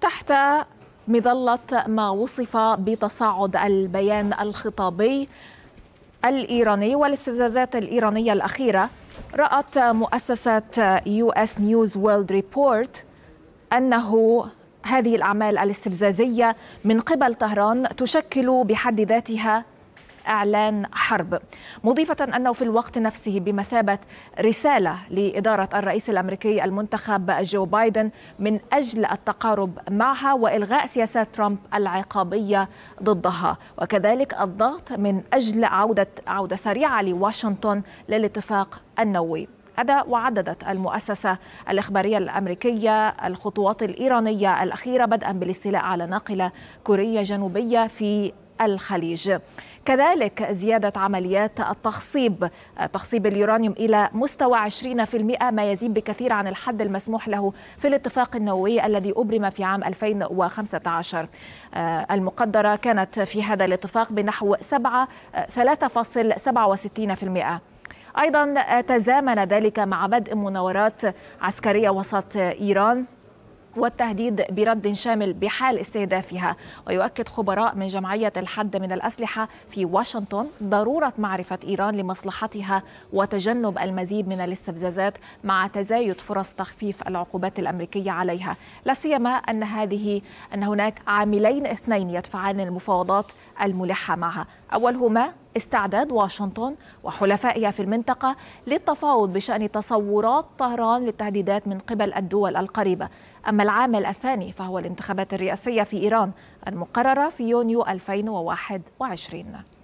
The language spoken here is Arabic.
تحت مظلة ما وصف بتصاعد البيان الخطابي الإيراني والاستفزازات الإيرانية الأخيرة رأت مؤسسة يو اس نيوز وورلد ريبورت أنه هذه الأعمال الاستفزازية من قبل طهران تشكل بحد ذاتها إعلان حرب مضيفة أنه في الوقت نفسه بمثابة رسالة لإدارة الرئيس الأمريكي المنتخب جو بايدن من أجل التقارب معها وإلغاء سياسات ترامب العقابية ضدها وكذلك الضغط من أجل عودة عودة سريعة لواشنطن للاتفاق النووي هذا وعددت المؤسسة الإخبارية الأمريكية الخطوات الإيرانية الأخيرة بدءا بالاستيلاء على ناقلة كورية جنوبية في الخليج كذلك زيادة عمليات التخصيب تخصيب اليورانيوم إلى مستوى 20% ما يزيد بكثير عن الحد المسموح له في الاتفاق النووي الذي أبرم في عام 2015 آه، المقدرة كانت في هذا الاتفاق بنحو 7 3.67% أيضا آه، تزامن ذلك مع بدء مناورات عسكرية وسط إيران والتهديد برد شامل بحال استهدافها ويؤكد خبراء من جمعية الحد من الأسلحة في واشنطن ضرورة معرفة إيران لمصلحتها وتجنب المزيد من الاستفزازات مع تزايد فرص تخفيف العقوبات الأمريكية عليها لا سيما أن هذه أن هناك عاملين اثنين يدفعان المفاوضات الملحة معها أولهما استعداد واشنطن وحلفائها في المنطقة للتفاوض بشأن تصورات طهران للتهديدات من قبل الدول القريبة أما العامل الثاني فهو الانتخابات الرئاسية في إيران المقررة في يونيو 2021